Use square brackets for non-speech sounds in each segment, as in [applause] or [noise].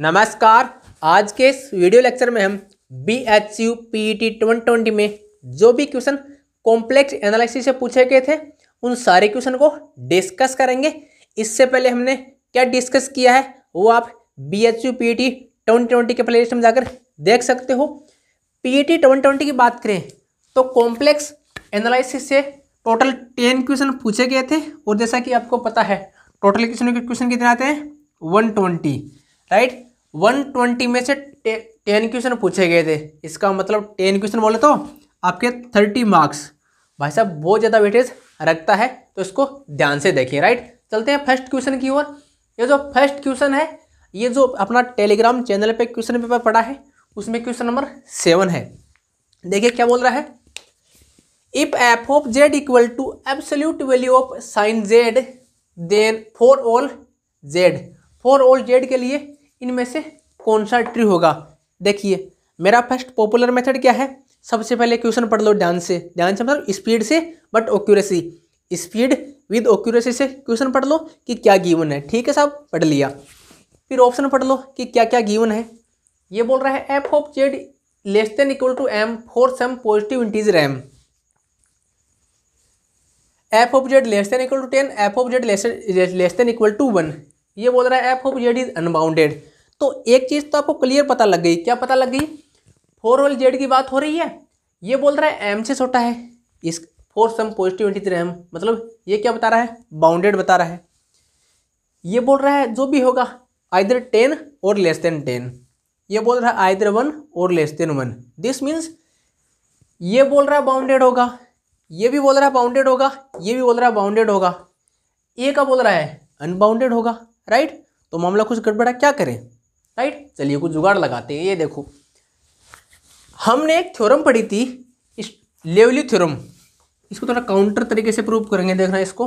नमस्कार आज के इस वीडियो लेक्चर में हम B H U P E T twenty twenty में जो भी क्वेश्चन कॉम्प्लेक्स एनालिसिस से पूछे गए थे उन सारे क्वेश्चन को डिस्कस करेंगे इससे पहले हमने क्या डिस्कस किया है वो आप B H U P E T twenty twenty के प्लेलिस्ट में जाकर देख सकते हो P E T twenty twenty की बात करें तो कॉम्प्लेक्स एनालिसिस से टोटल टेन क्वेश्चन पूछे गए थे और जैसा कि आपको पता है टोटल क्वेश्चन के क्वेश्चन कितने आते हैं one twenty right one twenty में से टेन क्वेश्चन पूछे गए थे इसका मतलब टेन क्वेश्चन बोले तो आपके थर्टी मार्क्स भाई साहब बहुत ज़्यादा वेटेज रखता है तो इसको ध्यान से देखिए राइट चलते हैं फर्स्ट क्वेश्चन की ओर ये जो फर्स्ट क्वेश्चन है ये जो अपना टेलीग्राम चैनल पे क्वेश्चन पेपर पड़ा है उसमें क्वेश्चन नंबर सेवन है देखिए क्या बोल रहा है if f of z equal to absolute value of sine z then for all z for all z के लिए इनमें से कौन सा ट्री होगा देखिए मेरा फर्स्ट पॉपुलर मेथड क्या है सबसे पहले क्वेश्चन पढ़ लो ध्यान से ध्यान से मतलब स्पीड से but accuracy speed with accuracy से क्वेश्चन पढ़ लो कि क्या गीवन है ठीक है साहब पढ़ लिया फिर ऑप्शन पढ़ लो कि क्या क्या गीवन है ये बोल रहा है f of z less than equal to M for some positive integer रैम f of z less than equal to ten f of z less than equal to one ये बोल रहा है f of z is unbounded तो एक चीज़ तो आपको clear पता लग गई क्या पता लग गई फोर ऑल जेड की बात हो रही है ये बोल रहा है एम से छोटा है इस for some positive integer M मतलब ये क्या बता रहा है बाउंडेड बता रहा है ये बोल रहा है जो भी होगा आइदर टेन और लेस देन टेन ये बोल रहा है आइदर वन और less than one this means ये बोल रहा है बाउंडेड होगा ये भी बोल रहा है बाउंडेड होगा ये भी बोल रहा है बाउंडेड होगा ए का बोल रहा है अनबाउंडेड होगा राइट तो मामला कुछ गड़बड़ा क्या करें राइट चलिए कुछ जुगाड़ लगाते हैं ये देखो हमने एक थ्योरम पढ़ी थी इस लेवली थ्योरम इसको थोड़ा काउंटर तरीके से प्रूव करेंगे देखना इसको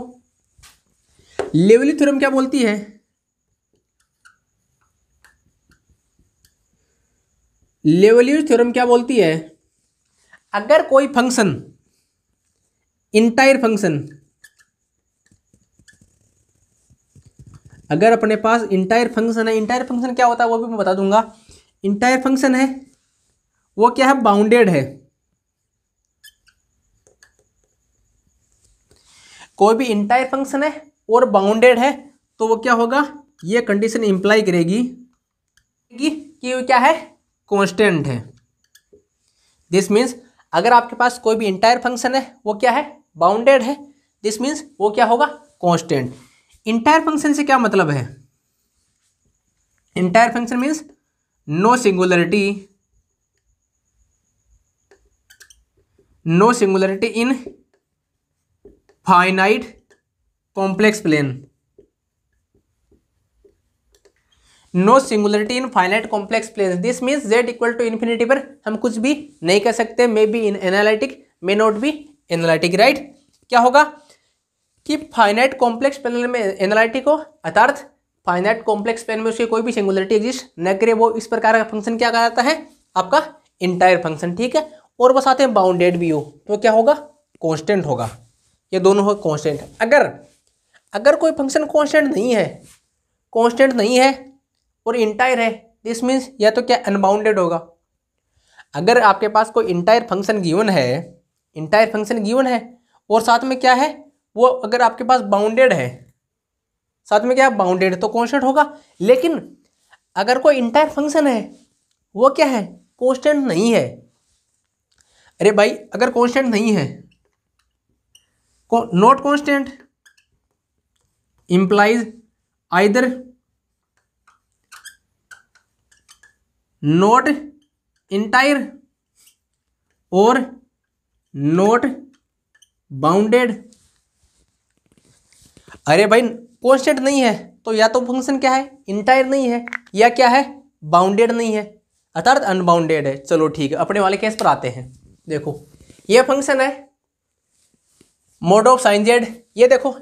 लेवली थ्योरम क्या बोलती है लेवल्यू थ्योरम क्या बोलती है अगर कोई फंक्शन इंटायर फंक्शन अगर अपने पास इंटायर फंक्शन है इंटायर फंक्शन क्या होता है वो भी मैं बता दूंगा इंटायर फंक्शन है वो क्या है बाउंडेड है कोई भी इंटायर फंक्शन है और बाउंडेड है तो वो क्या होगा ये कंडीशन इंप्लाई करेगी कि, कि क्या है कॉन्स्टेंट है दिस मीन्स अगर आपके पास कोई भी इंटायर फंक्शन है वो क्या है बाउंडेड है दिस मीन्स वो क्या होगा कॉन्स्टेंट इंटायर फंक्शन से क्या मतलब है entire function means no singularity no singularity in finite complex plane no singularity in finite complex plane this means z equal to infinity पर हम कुछ भी नहीं कर सकते may be in analytic may not be analytic right क्या होगा कि फाइनाइट कॉम्प्लेक्स पैनल में एनालिटी को अर्थार्थ फाइनाइट कॉम्प्लेक्स पैनल में उसकी कोई भी सिंगुलरिटी एग्जिस्ट न करे वो इस प्रकार का फंक्शन क्या कहा जाता है आपका इंटायर फंक्शन ठीक है और वो साथ में बाउंडेड भी हो तो क्या होगा कॉन्स्टेंट होगा ये दोनों हो कॉन्स्टेंट अगर अगर कोई फंक्शन कॉन्स्टेंट नहीं है कॉन्स्टेंट नहीं है और इंटायर है दिस मीन्स या तो क्या अनबाउंडेड होगा अगर आपके पास कोई इंटायर फंक्शन गिवन है इंटायर फंक्शन गिवन है और साथ में क्या है वो अगर आपके पास बाउंडेड है साथ में क्या बाउंडेड तो कॉन्स्टेंट होगा लेकिन अगर कोई इंटायर फंक्शन है वो क्या है कॉन्स्टेंट नहीं है अरे भाई अगर कॉन्स्टेंट नहीं है not constant implies either not entire और नॉट बाउंडेड अरे भाई कॉन्स्टेंट नहीं है तो या तो फंक्शन क्या है इंटायर नहीं है या क्या है बाउंडेड नहीं है अर्थात अनबाउंडेड है चलो ठीक है अपने वाले केस पर आते हैं देखो ये फंक्शन है मोड ऑफ साइन जेड ये देखो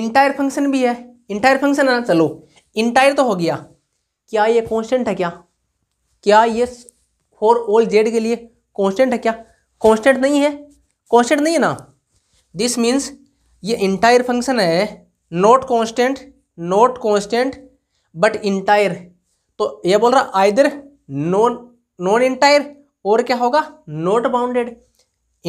इंटायर फंक्शन भी है इंटायर फंक्शन है ना चलो इंटायर तो हो गया क्या ये कॉन्स्टेंट है क्या क्या ये फॉर ऑल जेड के लिए कॉन्स्टेंट है क्या कॉन्स्टेंट नहीं है कॉन्स्टेंट नहीं है ना दिस मीन्स ये इंटायर फंक्शन है not constant not constant but entire तो ये बोल रहा आइदर नॉन नॉन इंटायर और क्या होगा नॉट बाउंडेड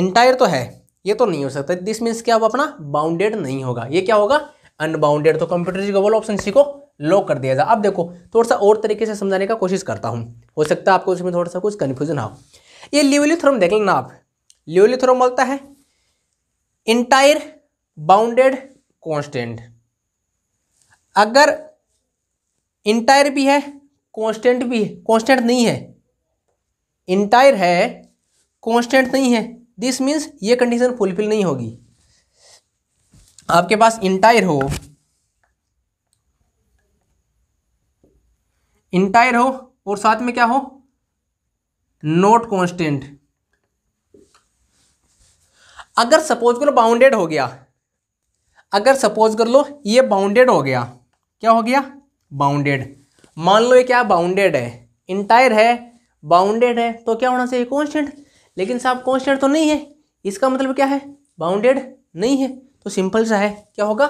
इंटायर तो है ये तो नहीं हो सकता दिस मीन्स क्या अब अपना बाउंडेड नहीं होगा ये क्या होगा अनबाउंडेड तो कंप्यूटर जी का बोलो ऑप्शन सी को लॉक कर दिया जाए अब देखो थोड़ा सा और तरीके से समझाने का कोशिश करता हूँ हो सकता है आपको इसमें थोड़ा सा कुछ कन्फ्यूजन हो ये लिवली थ्रोम देख लेना आप लिवली थ्रोम बोलता है इंटायर बाउंडेड कॉन्स्टेंट अगर इंटायर भी है कांस्टेंट भी है कॉन्स्टेंट नहीं है इंटायर है कांस्टेंट नहीं है दिस मीन्स ये कंडीशन फुलफिल नहीं होगी आपके पास इंटायर हो इंटायर हो और साथ में क्या हो नोट कांस्टेंट अगर सपोज करो बाउंडेड हो गया अगर सपोज कर लो ये बाउंडेड हो गया क्या हो गया बाउंडेड मान लो ये क्या बाउंडेड है इंटायर है बाउंडेड है तो क्या होना चाहिए कॉन्स्टेंट लेकिन साहब कॉन्स्टेंट तो नहीं है इसका मतलब क्या है बाउंडेड नहीं है तो सिंपल सा है क्या होगा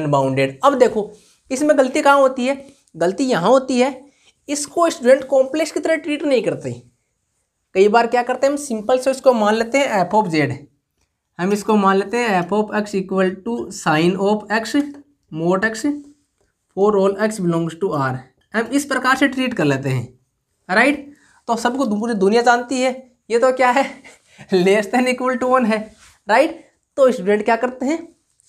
अनबाउंडेड अब देखो इसमें गलती कहाँ होती है गलती यहाँ होती है इसको स्टूडेंट कॉम्प्लेक्स की तरह ट्रीट नहीं करते कई बार क्या करते हैं हम सिंपल से इसको मान लेते हैं एफ ऑफ जेड हम इसको मान लेते हैं f of x equal to sine of x mod x for all x belongs to R हम इस प्रकार से ट्रीट कर लेते हैं राइट तो सबको पूरी दुनिया जानती है ये तो क्या है less than equal to one है राइट तो स्टूडेंट क्या करते हैं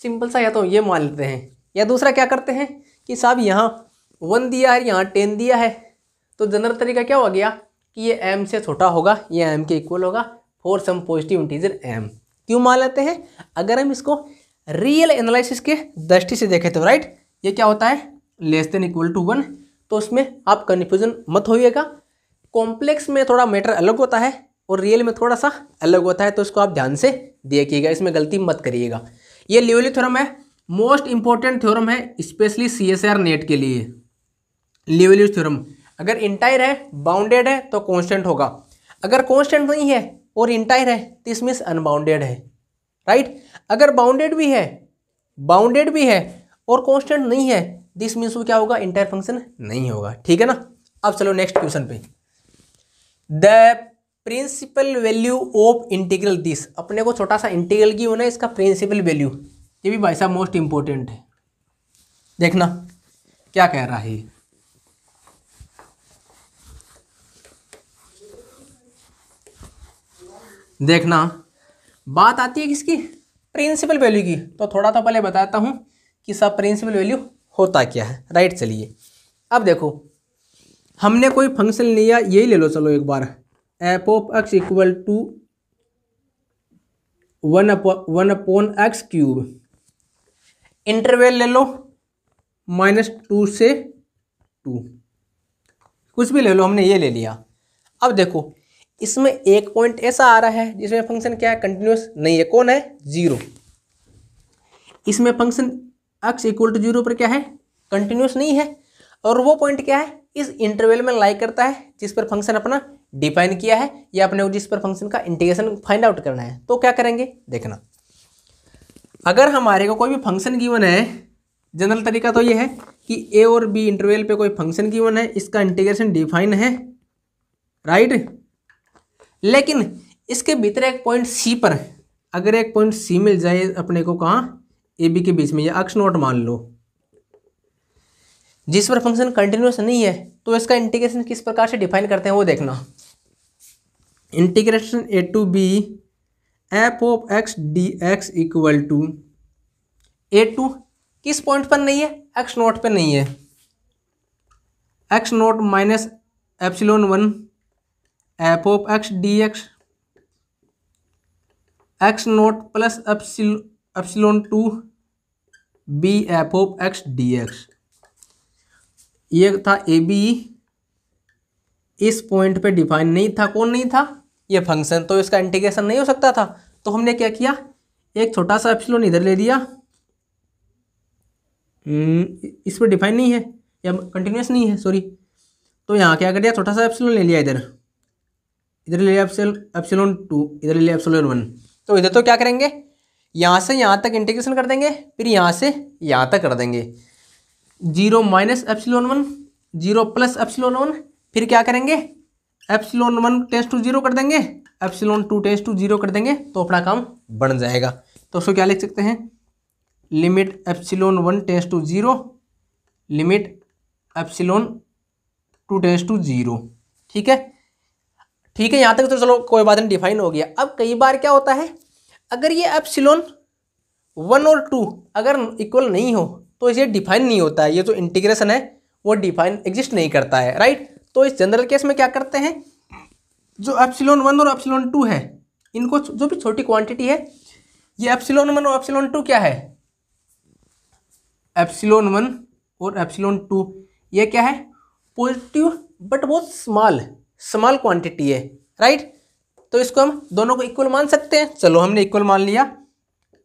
सिंपल सा या तो ये मान लेते हैं या दूसरा क्या करते हैं कि साहब यहाँ वन दिया है यहाँ टेन दिया है तो जनरल तरीका क्या हो गया कि ये एम से छोटा होगा ये एम के इक्वल होगा for some positive integer M क्यों मान लेते हैं अगर हम इसको रियल एनालिसिस के दृष्टि से देखें तो राइट ये क्या होता है less than equal to one तो उसमें आप कन्फ्यूजन मत होइएगा कॉम्प्लेक्स में थोड़ा मैटर अलग होता है और रियल में थोड़ा सा अलग होता है तो इसको आप ध्यान से देखिएगा इसमें गलती मत करिएगा ये लिवली थ्योरम है मोस्ट इंपॉर्टेंट थ्योरम है specially C S R NET के लिए लिवली थ्योरम अगर इंटायर है बाउंडेड है तो कॉन्स्टेंट होगा अगर कॉन्स्टेंट नहीं है और इंटायर है इस मीन्स अनबाउंडेड है राइट अगर बाउंडेड भी है बाउंडेड भी है और कॉन्स्टेंट नहीं है दिस मीन्स वो क्या होगा इंटायर फंक्शन नहीं होगा ठीक है ना अब चलो नेक्स्ट क्वेश्चन पे the principal value of integral this अपने को छोटा सा इंटीग्रल की होना है इसका प्रिंसिपल वैल्यू ये भी भाई साहब मोस्ट इंपॉर्टेंट है देखना क्या कह रहा है देखना बात आती है किसकी प्रिंसिपल वैल्यू की तो थोड़ा तो पहले बताता हूं कि सब प्रिंसिपल वैल्यू होता क्या है राइट चलिए अब देखो हमने कोई फंक्शन लिया यही ले लो चलो एक बार f of x equal to one upon one upon x cube interval ले लो माइनस टू से टू कुछ भी ले लो हमने ये ले लिया अब देखो इसमें एक पॉइंट ऐसा आ रहा है जिसमें फंक्शन क्या है कंटिन्यूस नहीं है कौन है जीरो इसमें function x equal to zero पर क्या है कंटिन्यूस नहीं है और वो पॉइंट क्या है इस इंटरवल में लाइक करता है जिस पर फंक्शन अपना डिफाइन किया है या अपने जिस पर फंक्शन का इंटीग्रेशन फाइंड आउट करना है तो क्या करेंगे देखना अगर हमारे को कोई भी फंक्शन गिवन है जनरल तरीका तो ये है कि ए और बी इंटरवल पे कोई फंक्शन गिवन है इसका इंटीग्रेशन डिफाइन है राइट लेकिन इसके भीतर एक पॉइंट सी पर अगर एक पॉइंट सी मिल जाए अपने को कहाँ ए बी के बीच में या अक्ष नोट मान लो जिस पर फंक्शन कंटिन्यूस नहीं है तो इसका इंटीग्रेशन किस प्रकार से डिफाइन करते हैं वो देखना integration a to b f of x d x equal to a to किस पॉइंट पर नहीं है एक्स नोट पर नहीं है x naught minus epsilon one f of x d x x naught plus epsilon two b f of x d x ये था a b इस पॉइंट पे डिफाइन नहीं था कौन नहीं था ये फंक्शन तो इसका इंटीग्रेशन नहीं हो सकता था तो हमने क्या किया एक छोटा सा एप्सिलोन इधर ले लिया हम्म, इस पर डिफाइन नहीं है या कंटिन्यूस नहीं है सॉरी तो यहाँ क्या कर दिया छोटा सा एप्सिलोन ले लिया इधर इधर ले लिया एप्सिलोन टू इधर ले लिया एप्सिलोन वन तो इधर तो क्या करेंगे यहाँ से यहाँ तक इंटीग्रेशन कर देंगे फिर यहाँ से यहाँ तक कर देंगे zero minus epsilon one zero plus epsilon one फिर क्या करेंगे epsilon one tends to zero कर देंगे epsilon two tends to zero कर देंगे तो अपना काम बन जाएगा तो उसको क्या लिख सकते हैं limit epsilon one tends to zero limit epsilon two tends to zero ठीक है ठीक है यहाँ तक तो चलो कोई बात नहीं डिफाइन हो गया अब कई बार क्या होता है अगर ये एप्सिलोन वन और टू अगर इक्वल नहीं हो तो इसे डिफाइन नहीं होता है ये जो इंटीग्रेशन है वो डिफाइन एग्जिस्ट नहीं करता है राइट तो इस जनरल केस में क्या करते हैं जो एप्सिलोन वन और एप्सिलोन टू है इनको जो भी छोटी क्वांटिटी है ये एप्सिलोन वन और एप्सिलोन टू क्या है एप्सिलोन वन और एप्सिलोन टू ये क्या है पॉजिटिव बट बहुत स्मॉल स्मॉल क्वांटिटी है राइट तो इसको हम दोनों को इक्वल मान सकते हैं चलो हमने इक्वल मान लिया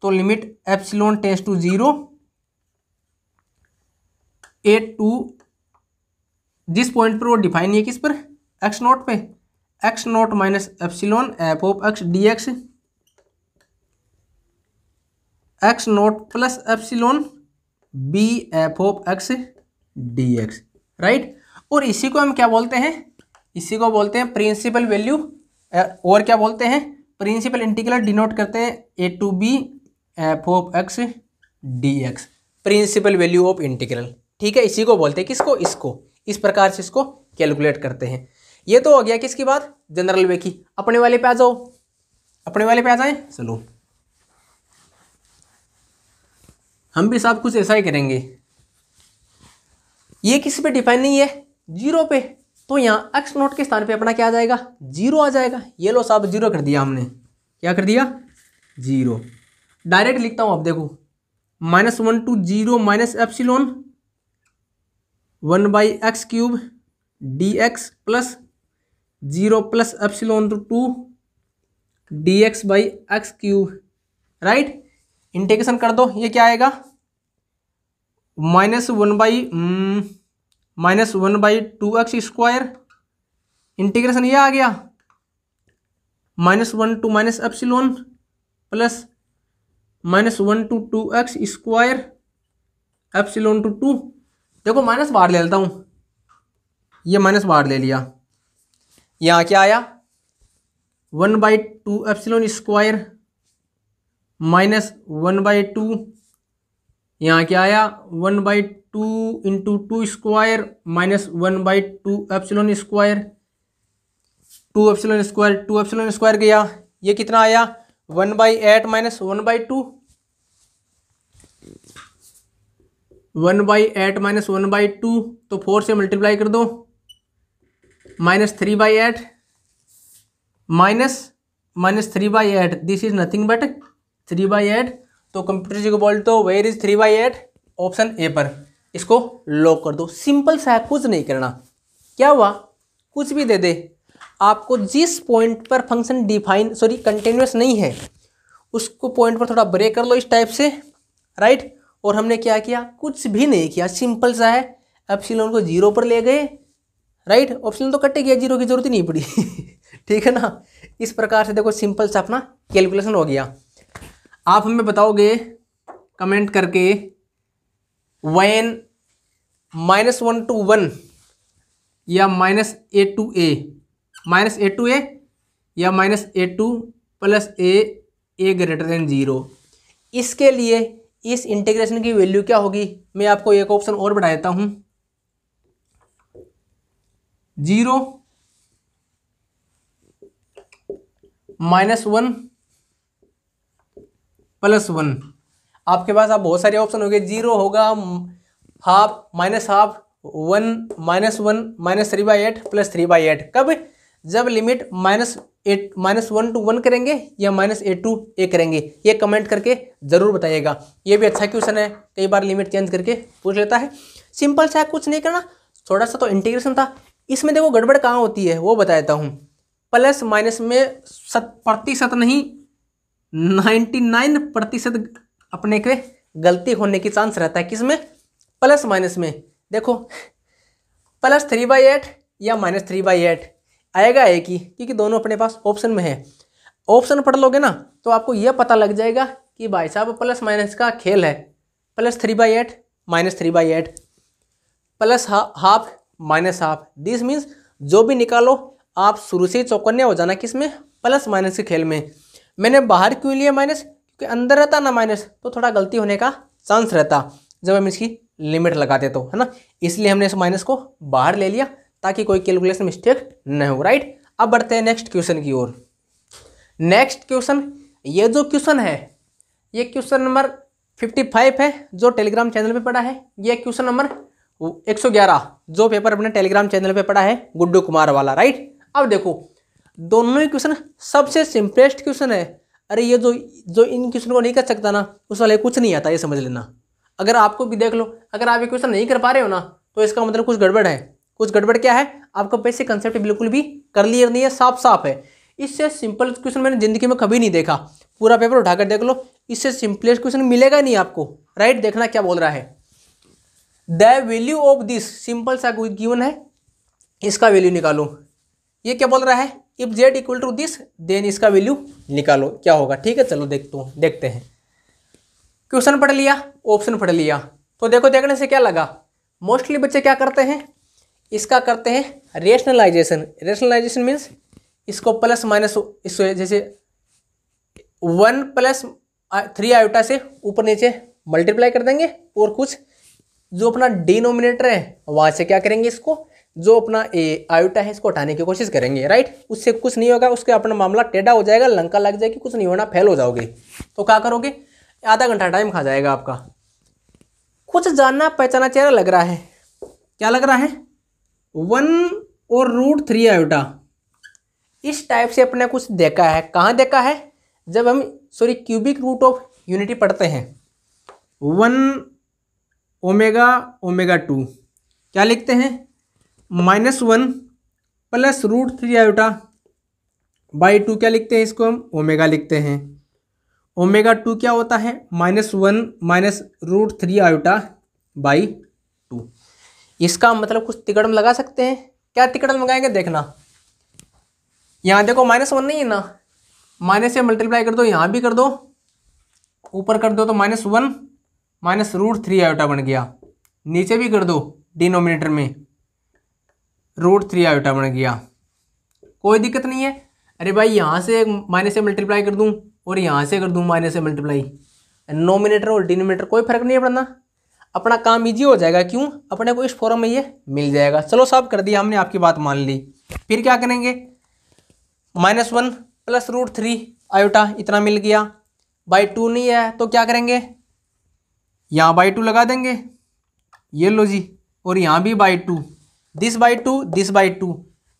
तो limit epsilon tends to zero a to जिस पॉइंट पर वो डिफाइन है किस पर एक्स नॉट पे x naught minus epsilon f of x d x x naught plus epsilon b f of x d x right और इसी को हम क्या बोलते हैं इसी को बोलते हैं प्रिंसिपल वैल्यू और क्या बोलते हैं प्रिंसिपल इंटीग्रल डिनोट करते हैं a to b f of x d x principal value of integral ठीक है इसी को बोलते हैं किसको इसको इस प्रकार से इसको कैलकुलेट करते हैं ये तो हो गया किसकी बात जनरल वे की अपने वाले पे आ जाओ अपने वाले पे आ जाए चलो हम भी सब कुछ ऐसा ही करेंगे ये किसी पे डिफाइन नहीं है जीरो पे तो यहाँ एक्स नोट के स्थान पे अपना क्या आ जाएगा जीरो आ जाएगा ये लो साहब जीरो कर दिया हमने क्या कर दिया जीरो डायरेक्ट लिखता हूँ आप देखो minus one to zero minus epsilon one by x cube d x plus zero plus epsilon two two d x by x cube right integration कर दो ये क्या आएगा minus one by minus one by two x square integration ये आ गया minus one two minus epsilon plus minus one two two x square epsilon two two देखो minus बाहर ले लेता हूँ ये माइनस बाहर ले लिया यहाँ क्या आया one by two epsilon square minus one by two यहाँ क्या आया one by two into two square minus one by two epsilon square two epsilon square two epsilon square गया ये कितना आया one by eight minus one by two one by eight minus one by two तो four से multiply कर दो minus three by eight minus minus three by eight this is nothing but three by eight तो computer ji को बोल दो where is three by eight option a पर इसको लॉक कर दो सिंपल सा है कुछ नहीं करना क्या हुआ कुछ भी दे दे आपको जिस पॉइंट पर फंक्शन डिफाइन सॉरी कंटिन्यूस नहीं है उसको पॉइंट पर थोड़ा ब्रेक कर लो इस टाइप से राइट और हमने क्या किया कुछ भी नहीं किया सिंपल सा है एप्सिलॉन को जीरो पर ले गए राइट ऑप्शन तो कटे गया जीरो की जरूरत ही नहीं पड़ी [laughs] ठीक है ना इस प्रकार से देखो सिंपल सा अपना कैलकुलेशन हो गया आप हमें बताओगे कमेंट करके one minus one to one या minus a to a minus a to a या minus a to plus a a greater than zero इसके लिए इस इंटीग्रेशन की वैल्यू क्या होगी मैं आपको एक ऑप्शन और बढ़ा देता हूँ zero minus one plus one आपके पास आप बहुत सारे ऑप्शन हो गए जीरो होगा half minus half one minus one minus three by eight plus three by eight कब जब limit minus eight minus one to one करेंगे या माइनस एट टू ए करेंगे ये कमेंट करके ज़रूर बताइएगा ये भी अच्छा क्वेश्चन है कई बार लिमिट चेंज करके पूछ लेता है सिंपल सा कुछ नहीं करना थोड़ा सा तो इंटीग्रेशन था इसमें देखो गड़बड़ कहाँ होती है वो बताता हूँ प्लस माइनस में सत प्रतिशत नहीं 99 प्रतिशत अपने के गलती होने की चांस रहता है किसमें प्लस माइनस में देखो प्लस थ्री बाई एट या माइनस थ्री बाई एट आएगा एक ही क्योंकि दोनों अपने पास ऑप्शन में है ऑप्शन पढ़ लोगे ना तो आपको यह पता लग जाएगा कि भाई साहब प्लस माइनस का खेल है plus three by eight minus three by eight plus half minus half this means जो भी निकालो आप शुरू से ही चौकन्या हो जाना किस में प्लस माइनस के खेल में मैंने बाहर क्यों लिया माइनस क्योंकि अंदर रहता ना माइनस तो थोड़ा गलती होने का चांस रहता जब हम इसकी लिमिट लगाते तो है ना इसलिए हमने इस माइनस को बाहर ले लिया ताकि कोई कैलकुलेशन मिस्टेक न हो राइट अब बढ़ते हैं नेक्स्ट क्वेश्चन की ओर नेक्स्ट क्वेश्चन ये जो क्वेश्चन है ये क्वेश्चन नंबर फिफ्टी फाइव है जो टेलीग्राम चैनल पे पढ़ा है ये क्वेश्चन नंबर 111 जो पेपर अपने टेलीग्राम चैनल पे पढ़ा है गुड्डू कुमार वाला राइट अब देखो दोनों ही क्वेश्चन सबसे सिंपलेस्ट क्वेश्चन है अरे ये जो जो इन क्वेश्चन को नहीं कर सकता ना उस वाले कुछ नहीं आता ये समझ लेना अगर आपको भी देख लो अगर आप ये क्वेश्चन नहीं कर पा रहे हो ना तो इसका मतलब कुछ गड़बड़ है कुछ गड़बड़ क्या है आपका पैसे कंसेप्ट बिल्कुल भी लिया नहीं है साफ साफ है इससे सिंपल क्वेश्चन मैंने जिंदगी में कभी नहीं देखा पूरा पेपर उठाकर देख लो इससे सिंपलेस्ट क्वेश्चन मिलेगा नहीं आपको राइट देखना क्या बोल रहा है the value of this simple सा गिवन है इसका वैल्यू निकालो ये क्या बोल रहा है if z equal to this then इसका वैल्यू निकालो क्या होगा ठीक है चलो देखते हूँ देखते हैं क्वेश्चन पढ़ लिया ऑप्शन पढ़ लिया तो देखो देखने से क्या लगा मोस्टली बच्चे क्या करते हैं इसका करते हैं रेशनलाइजेशन रेशनलाइजेशन मीन्स इसको प्लस माइनस इस जैसे वन प्लस थ्री आयोटा से ऊपर नीचे मल्टीप्लाई कर देंगे और कुछ जो अपना डिनोमिनेटर है वहाँ से क्या करेंगे इसको जो अपना ए आयोटा है इसको हटाने की कोशिश करेंगे राइट उससे कुछ नहीं होगा उसके अपना मामला टेढ़ा हो जाएगा लंका लग जाएगी कुछ नहीं होना फेल हो जाओगे तो क्या करोगे आधा घंटा टाइम खा जाएगा आपका कुछ जानना पहचाना चेहरा लग रहा है क्या लग रहा है वन और रूट थ्री आयोटा इस टाइप से अपने कुछ देखा है कहाँ देखा है जब हम sorry cubic root of unity पढ़ते हैं वन ओमेगा ओमेगा टू क्या लिखते हैं minus one plus root three iota by two क्या लिखते हैं इसको हम ओमेगा लिखते हैं ओमेगा टू क्या होता है minus one minus root three iota by two इसका मतलब कुछ तिकड़म लगा सकते हैं क्या तिकड़म लगाएंगे देखना यहाँ देखो माइनस वन नहीं है ना माइनस से मल्टीप्लाई कर दो यहाँ भी कर दो ऊपर कर दो तो minus one minus root three iota बन गया नीचे भी कर दो डिनोमिनेटर में रूट थ्री आयोटा बन गया कोई दिक्कत नहीं है अरे भाई यहाँ से माइनस से मल्टीप्लाई कर दूँ और यहाँ से कर दूँ माइनस से मल्टीप्लाई नोमिनेटर और डिनोमिनेटर कोई फर्क नहीं पड़ना अपना काम ईजी हो जाएगा क्यों अपने को इस फॉर्म में ये मिल जाएगा चलो साहब कर दिया हमने आपकी बात मान ली फिर क्या करेंगे minus one plus root three iota इतना मिल गया बाई टू नहीं है तो क्या करेंगे यहाँ बाई टू लगा देंगे ये लो जी और यहाँ भी by two this by two this by two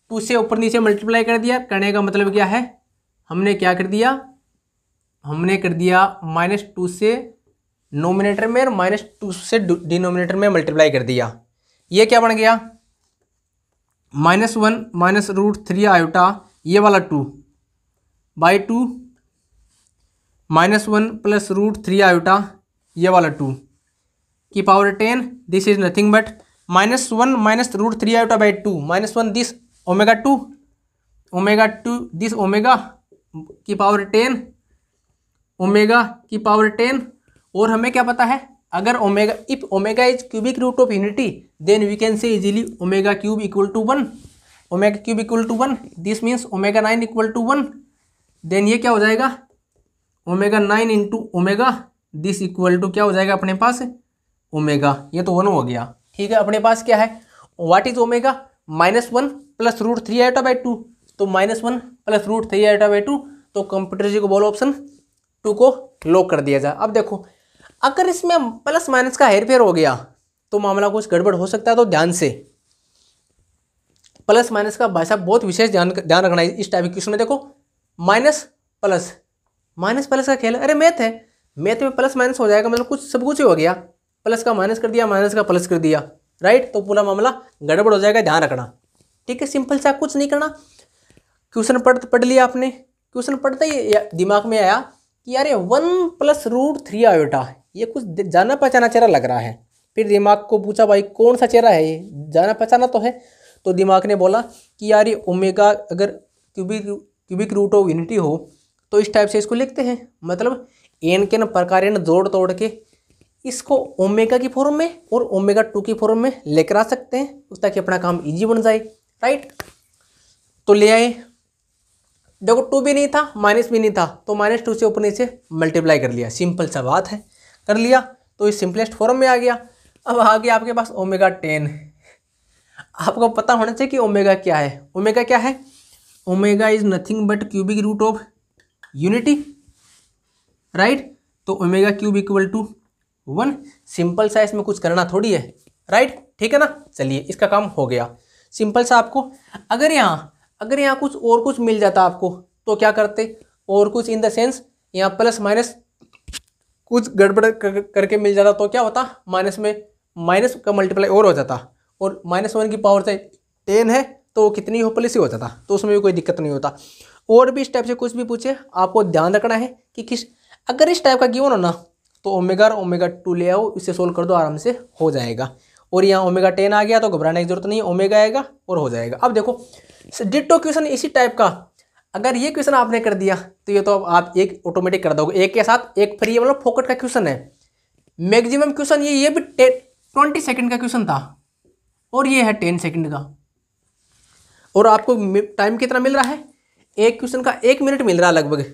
two से ऊपर नीचे मल्टीप्लाई कर दिया करने का मतलब क्या है हमने क्या कर दिया हमने कर दिया माइनस टू से नोमिनेटर में और माइनस टू से डिनोमिनेटर में मल्टीप्लाई कर दिया ये क्या बन गया minus one minus root three iota ये वाला two by two minus one plus root three iota ये वाला टू की power ten this is nothing but minus one minus root three iota by two minus one this omega two omega two this omega की power ten omega की power ten और हमें क्या पता है अगर omega if omega is cubic root of unity then we can say easily omega cube equal to one omega cube equal to one this means omega nine equal to one then ये क्या हो जाएगा omega nine into omega this equal to क्या हो जाएगा अपने पास omega ये तो वन हो गया ठीक है अपने पास क्या है what is omega minus one plus root three iota by two तो minus one plus root three iota by two तो कंप्यूटर जी को बोलो ऑप्शन टू को लॉक कर दिया जाए अब देखो अगर इसमें प्लस माइनस का हेरफेर हो गया तो मामला कुछ गड़बड़ हो सकता है तो ध्यान से प्लस माइनस का भाई साहब बहुत विशेष ध्यान ध्यान रखना है इस टाइप के क्वेश्चन में देखो माइनस प्लस माइनस प्लस का खेल अरे मैथ है मैथ में प्लस माइनस हो जाएगा मतलब कुछ सब कुछ ही हो गया प्लस का माइनस कर दिया माइनस का प्लस कर दिया राइट तो पूरा मामला गड़बड़ हो जाएगा ध्यान रखना ठीक है सिंपल सा कुछ नहीं करना क्वेश्चन पढ़ पढ़ लिया आपने क्वेश्चन पढ़ते ही दिमाग में आया कि यार ये one plus root three iota ये कुछ जाना पहचाना चेहरा लग रहा है फिर दिमाग को पूछा भाई कौन सा चेहरा है ये जाना पहचाना तो है तो दिमाग ने बोला कि यार ये ओमेगा अगर cubic cubic root of unity हो तो इस टाइप से इसको लिखते हैं मतलब एन के न प्रकार जोड़ तोड़ के इसको ओमेगा की फॉर्म में और ओमेगा टू की फॉर्म में लेकर आ सकते हैं ताकि अपना काम इजी बन जाए राइट तो ले आए देखो टू भी नहीं था माइनस भी नहीं था तो माइनस टू से ऊपर नीचे मल्टीप्लाई कर लिया सिंपल सा बात है कर लिया तो ये सिंपलेस्ट फॉर्म में आ गया अब आ गया आपके पास ओमेगा टेन आपको पता होना चाहिए कि ओमेगा क्या है ओमेगा क्या है omega is nothing but cubic root of unity right तो omega cube equal to one simple सा इसमें कुछ करना थोड़ी है राइट ठीक है ना चलिए इसका काम हो गया सिंपल सा आपको अगर यहाँ अगर यहाँ कुछ और कुछ मिल जाता आपको तो क्या करते और कुछ इन द सेंस यहाँ प्लस माइनस कुछ गड़बड़ कर, करके मिल जाता तो क्या होता माइनस में माइनस का मल्टीप्लाई और हो जाता और माइनस वन की पावर से टेन है तो वो कितनी हो प्लस ही हो जाता तो उसमें भी कोई दिक्कत नहीं होता और भी इस टाइप से कुछ भी पूछे आपको ध्यान रखना है कि किस अगर इस टाइप का गिवन हो ना तो ओमेगा और ओमेगा टू ले आओ इसे सोल्व कर दो आराम से हो जाएगा और यहाँ ओमेगा टेन आ गया तो घबराने की जरूरत नहीं ओमेगा आएगा और हो जाएगा अब देखो डिटो क्वेश्चन इसी टाइप का अगर ये क्वेश्चन आपने कर दिया तो ये तो अब आप एक ऑटोमेटिक कर दोगे एक के साथ एक फ्री मतलब फोकट का क्वेश्चन है मैक्सिमम क्वेश्चन ये ये भी ट्वेंटी सेकेंड का क्वेश्चन था और ये है टेन सेकेंड का और आपको टाइम कितना मिल रहा है एक क्वेश्चन का एक मिनट मिल रहा है लगभग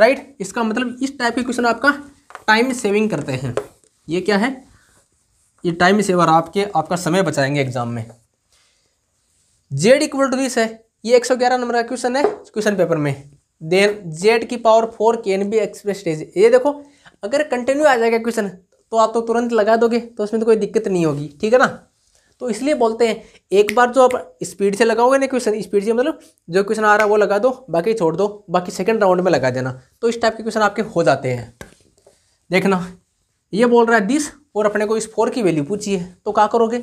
राइट इसका मतलब इस टाइप के क्वेश्चन आपका टाइम सेविंग करते हैं ये क्या है ये टाइम सेवर आपके आपका समय बचाएंगे एग्जाम में जेड इक्वल टू दिस है ये 111 नंबर का क्वेश्चन है क्वेश्चन पेपर में देन जेड की power four can be express as ये देखो अगर कंटिन्यू आ जाएगा क्वेश्चन तो आप तो तुरंत लगा दोगे तो उसमें तो कोई दिक्कत नहीं होगी ठीक है ना तो इसलिए बोलते हैं एक बार जो आप स्पीड से लगाओगे ना क्वेश्चन स्पीड से मतलब जो क्वेश्चन आ रहा है वो लगा दो बाकी छोड़ दो बाकी सेकंड राउंड में लगा देना तो इस टाइप के क्वेश्चन आपके हो जाते हैं देखना ये बोल रहा है दिस और अपने को इस फोर की वैल्यू पूछी है तो क्या करोगे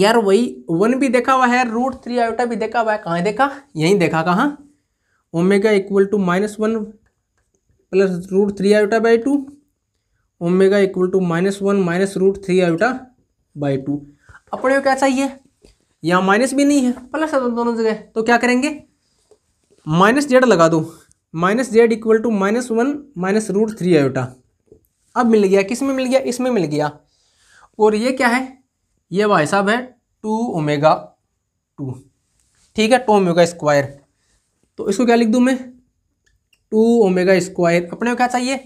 यार वही वन भी देखा हुआ है रूट थ्री आयोटा भी देखा हुआ है कहाँ देखा यहीं देखा कहाँ omega equal to minus one plus root three iota by two omega equal to minus one minus root three iota by two अपने क्या चाहिए यहाँ माइनस भी नहीं है प्लस है तो दोनों जगह तो क्या करेंगे माइनस जेड लगा दो minus z equal to minus one minus root three iota अब मिल गया किस में मिल गया इसमें मिल गया और ये क्या है ये भाई साहब है टू ओमेगा टू ठीक है टू ओमेगा स्क्वायर तो इसको क्या लिख दूँ मैं टू ओमेगा स्क्वायर अपने को क्या चाहिए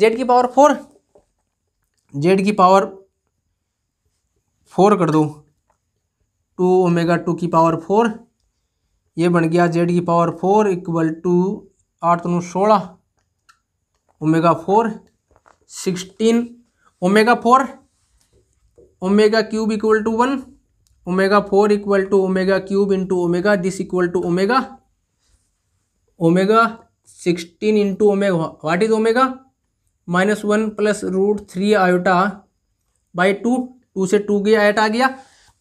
जेड की पावर फोर जेड की पावर फोर कर दो टू ओमेगा टू की पावर फोर ये बन गया जेड की पावर फोर इक्वल टू आठ नौ सोलह omega four sixteen omega four omega cube equal to one omega four equal to omega cube into omega this equal to omega omega sixteen into omega what is omega minus one plus root three iota by two two से two गया eight आ गया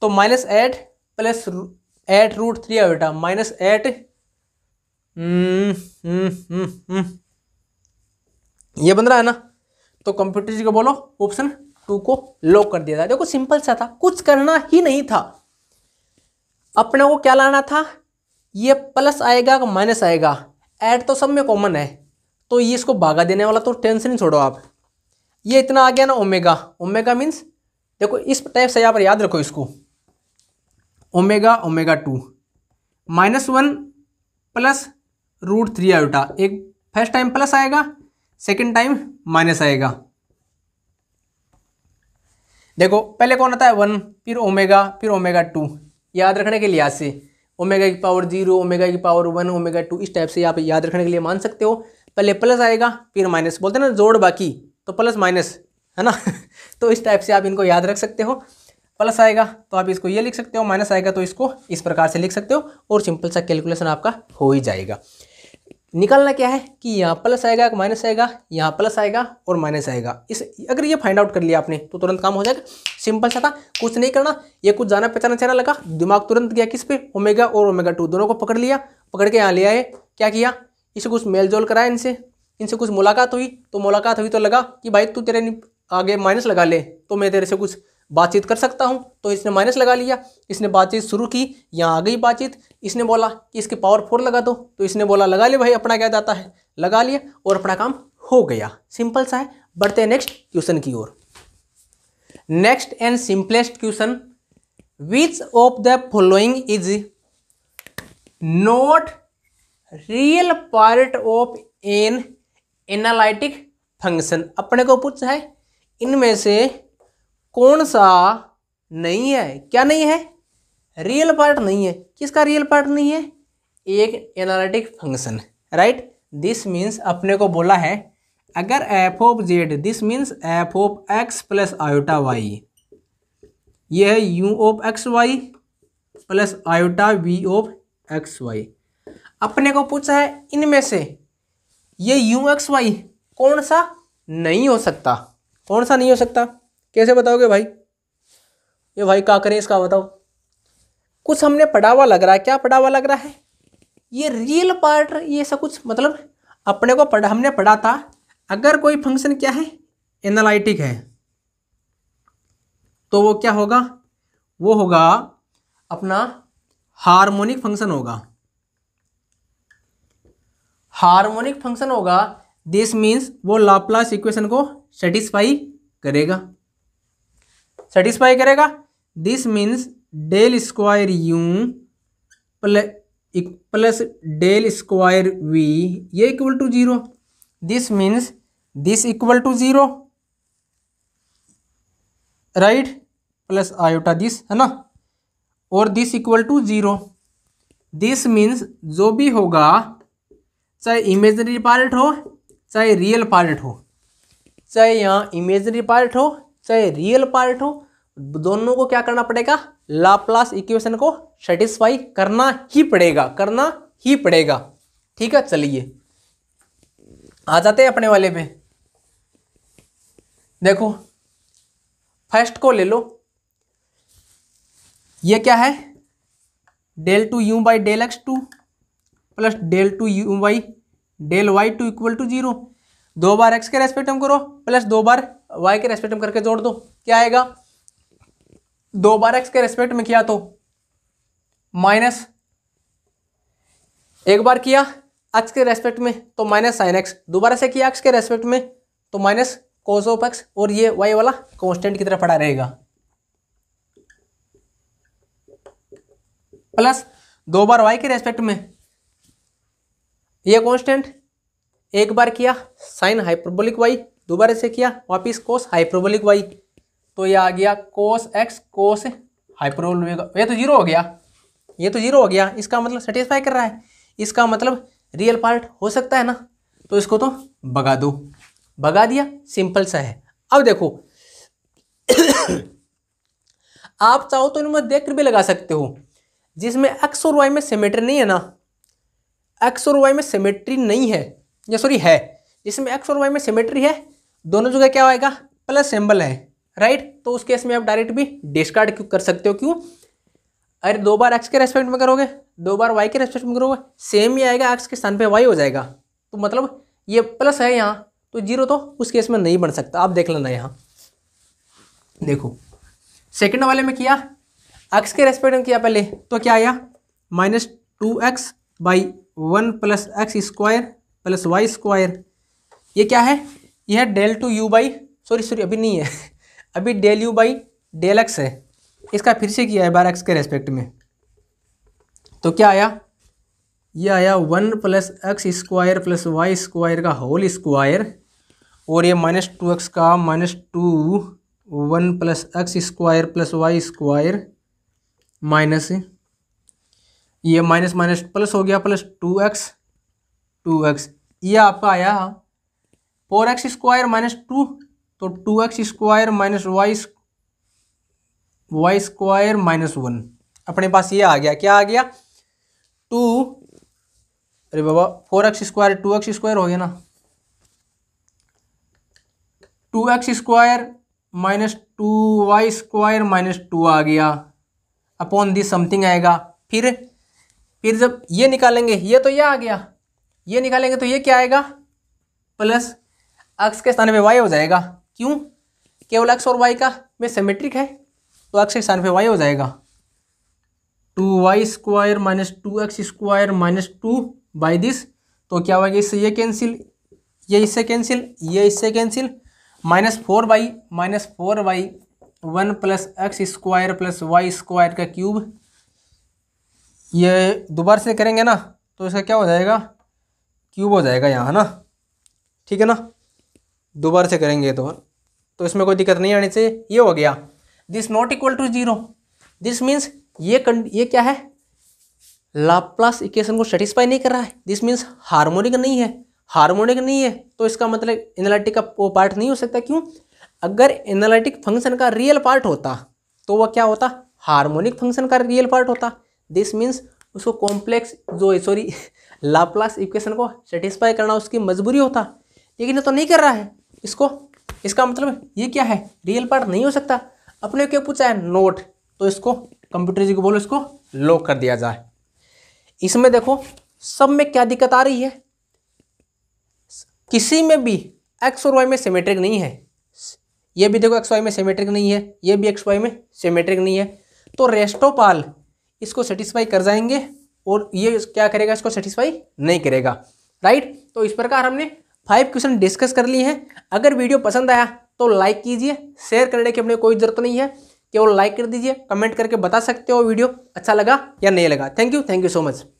तो minus eight plus eight root three iota minus eight hmm, hmm, hmm, ये बन रहा है ना तो कंप्यूटर जी को बोलो ऑप्शन टू को लॉक कर दिया था देखो सिंपल सा था कुछ करना ही नहीं था अपने को क्या लाना था ये प्लस आएगा माइनस आएगा ऐड तो सब में कॉमन है तो ये इसको भागा देने वाला तो टेंशन ही छोड़ो आप ये इतना आ गया ना ओमेगा ओमेगा मीन्स देखो इस टाइप से यहाँ पर याद रखो इसको omega omega two minus one plus root three iota एक फर्स्ट टाइम प्लस आएगा सेकेंड टाइम माइनस आएगा देखो पहले कौन आता है वन फिर ओमेगा फिर ओमेगा टू याद रखने के लिहाज से ओमेगा की पावर जीरो ओमेगा की पावर वन ओमेगा टू इस टाइप से आप याद रखने के लिए मान सकते हो पहले प्लस आएगा फिर माइनस बोलते हैं ना जोड़ बाकी तो प्लस माइनस है ना [laughs] तो इस टाइप से आप इनको याद रख सकते हो प्लस आएगा तो आप इसको ये लिख सकते हो माइनस आएगा तो इसको इस प्रकार से लिख सकते हो और सिंपल सा कैलकुलेशन आपका हो ही जाएगा निकालना क्या है कि यहाँ प्लस आएगा माइनस आएगा यहाँ प्लस आएगा और माइनस आएगा इस अगर ये फाइंड आउट कर लिया आपने तो तुरंत काम हो जाएगा सिंपल सा था कुछ नहीं करना ये कुछ जाना पहचाना चेहरा लगा दिमाग तुरंत गया किस पे ओमेगा और ओमेगा टू दोनों को पकड़ लिया पकड़ के यहाँ ले आए क्या किया इसे कुछ मेल जोल कराया इनसे इनसे कुछ मुलाकात हुई तो मुलाकात हुई तो लगा कि भाई तू तेरे आगे माइनस लगा ले तो मैं तेरे से कुछ बातचीत कर सकता हूँ तो इसने माइनस लगा लिया इसने बातचीत शुरू की यहाँ आ गई बातचीत इसने बोला कि इसके पावर फोर लगा दो तो इसने बोला लगा लिया भाई अपना क्या जाता है लगा लिया और अपना काम हो गया सिंपल सा है बढ़ते हैं नेक्स्ट क्वेश्चन की ओर next and simplest question which of the following is not real part of an analytic function अपने को पूछा है इनमें से कौन सा नहीं है क्या नहीं है रियल पार्ट नहीं है किसका रियल पार्ट नहीं है एक analytic function right this means अपने को बोला है अगर F of Z this means F of X plus iota Y यह है U of X Y plus iota V of X Y अपने को पूछा है इनमें से ये यू एक्स वाई कौन सा नहीं हो सकता कौन सा नहीं हो सकता कैसे बताओगे भाई ये भाई क्या करें इसका बताओ कुछ हमने पढ़ा हुआ लग रहा है क्या पढ़ा हुआ लग रहा है ये रियल पार्ट ये सब कुछ मतलब अपने को पढ़ा हमने पढ़ा था अगर कोई फंक्शन क्या है एनालाइटिक है तो वो क्या होगा वो होगा अपना हार्मोनिक फंक्शन होगा हार्मोनिक फंक्शन होगा दिस मीन्स वो लाप्लास इक्वेशन को सेटिस्फाई करेगा सेटिस्फाई करेगा this means del square U plus del square V ये equal to zero this means this equal to zero right plus iota this है ना और this equal to zero this means जो भी होगा चाहे इमेजनरी पार्ट हो चाहे रियल पार्ट हो चाहे यहाँ इमेजनरी पार्ट हो चाहे रियल पार्ट हो दोनों को क्या करना पड़ेगा लाप्लास इक्वेशन को सेटिस्फाई करना ही पड़ेगा करना ही पड़ेगा ठीक है चलिए आ जाते हैं अपने वाले में देखो फर्स्ट को ले लो ये क्या है del two U by del X two plus del two U by del Y two equal to zero दो बार एक्स के रेस्पेक्ट हम करो प्लस दो बार वाई के रेस्पेक्ट हम करके जोड़ दो क्या आएगा दो बार एक्स के रेस्पेक्ट में किया तो माइनस एक बार किया एक्स के रेस्पेक्ट में तो माइनस साइन एक्स दोबारा से किया एक्स के रेस्पेक्ट में तो माइनस कोस ऑफ एक्स और ये वाई वाला कॉन्स्टेंट की तरफ पड़ा रहेगा प्लस दो बार वाई के रेस्पेक्ट में ये कांस्टेंट एक बार किया साइन हाइप्रोबोलिक वाई दोबारा से किया वापिस कोस हाइप्रोबोलिक वाई तो ये आ गया कोस एक्स कोस हाइपरबोला ये तो जीरो हो गया ये तो जीरो हो गया इसका मतलब सेटिस्फाई कर रहा है इसका मतलब रियल पार्ट हो सकता है ना तो इसको तो भगा दो भगा दिया सिंपल सा है अब देखो [coughs] आप चाहो तो इनमें देख कर भी लगा सकते हो जिसमें एक्स और वाई में सिमेट्री नहीं है ना एक्स और वाई में सिमेट्री नहीं है या सॉरी है जिसमें एक्स और वाई में सिमेट्री है दोनों जगह क्या होगा प्लस सिंबल है राइट तो उस केस में आप डायरेक्ट भी डिस्कार्ड क्यों कर सकते हो क्यों अरे दो बार एक्स के रेस्पेक्ट में करोगे दो बार वाई के रेस्पेक्ट में करोगे सेम ही आएगा एक्स के स्थान पे वाई हो जाएगा तो मतलब ये प्लस है यहाँ तो जीरो तो उस केस में नहीं बन सकता आप देख लेना यहाँ देखो सेकेंड वाले में किया एक्स के रेस्पेक्ट में किया पहले तो क्या आया minus two X by one plus X square plus Y square ये क्या है यह del two U by sorry sorry अभी नहीं है अभी del U by del X है इसका फिर से किया है बार एक्स के रेस्पेक्ट में तो क्या आया ये आया one plus X square plus Y square का होल स्क्वायर और ये माइनस टू एक्स का minus two one plus X square plus Y square minus ये माइनस माइनस प्लस हो गया plus two X two X ये आपका आया four X square minus two तो two x square minus Y Y square minus one अपने पास ये आ गया क्या आ गया टू अरे बाबा four X square two x square हो गया ना two x square minus two Y square minus two आ गया अपॉन दिस समथिंग आएगा फिर फिर जब ये निकालेंगे ये तो ये आ गया ये निकालेंगे तो ये क्या आएगा प्लस एक्स के स्थान पे वाई हो जाएगा क्यों केवल एक्स और वाई का में सिमेट्रिक है तो एक्स के स्थान पे वाई हो जाएगा two Y square minus two x square minus two by this तो क्या होगा इससे ये कैंसिल ये इससे कैंसिल ये इससे cancel minus four by minus four by one plus X square plus Y square का क्यूब ये दोबारा से करेंगे ना तो इसका क्या हो जाएगा क्यूब हो जाएगा यहाँ ना ठीक है ना दोबारा से करेंगे तो तो इसमें कोई दिक्कत नहीं आनी चाहिए ये हो गया this not equal to zero this means ये ये क्या है लाप्लास इक्वेशन को सेटिस्फाई नहीं कर रहा है दिस मीन्स हार्मोनिक नहीं है हार्मोनिक नहीं है तो इसका मतलब एनालिटिक का वो पार्ट नहीं हो सकता क्यों अगर एनालिटिक फंक्शन का रियल पार्ट होता तो वह क्या होता हार्मोनिक फंक्शन का रियल पार्ट होता दिस मीन्स उसको कॉम्प्लेक्स जो सॉरी लाप्लास इक्वेशन को सेटिस्फाई करना उसकी मजबूरी होता लेकिन ये तो नहीं कर रहा है इसको इसका मतलब ये क्या है रियल पार्ट नहीं हो सकता अपने क्या पूछा है नोट तो इसको कंप्यूटर जी को बोलो इसको लॉक कर दिया जाए इसमें देखो सब में क्या दिक्कत आ रही है किसी में भी एक्स और वाई में सिमेट्रिक नहीं है ये भी देखो एक्स वाई में सिमेट्रिक नहीं है ये भी एक्स वाई में सिमेट्रिक नहीं है तो रेस्टोपाल इसको सेटिस्फाई कर जाएंगे और ये क्या करेगा इसको सेटिस्फाई नहीं करेगा राइट तो इस प्रकार हमने फाइव क्वेश्चन डिस्कस कर लिए हैं अगर वीडियो पसंद आया तो लाइक कीजिए शेयर करने की अपने कोई ज़रूरत नहीं है केवल लाइक कर दीजिए कमेंट करके बता सकते हो वीडियो अच्छा लगा या नहीं लगा thank you thank you so much